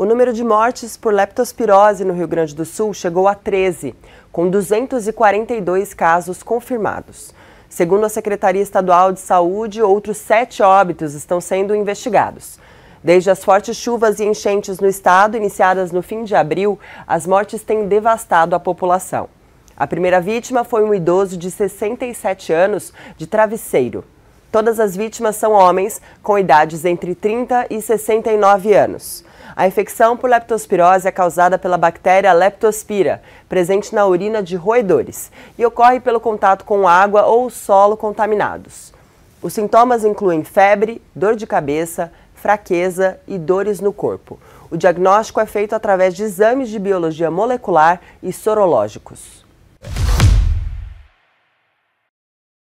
o número de mortes por leptospirose no Rio Grande do Sul chegou a 13, com 242 casos confirmados. Segundo a Secretaria Estadual de Saúde, outros sete óbitos estão sendo investigados. Desde as fortes chuvas e enchentes no estado, iniciadas no fim de abril, as mortes têm devastado a população. A primeira vítima foi um idoso de 67 anos, de travesseiro. Todas as vítimas são homens com idades entre 30 e 69 anos. A infecção por leptospirose é causada pela bactéria Leptospira, presente na urina de roedores, e ocorre pelo contato com água ou solo contaminados. Os sintomas incluem febre, dor de cabeça, fraqueza e dores no corpo. O diagnóstico é feito através de exames de biologia molecular e sorológicos.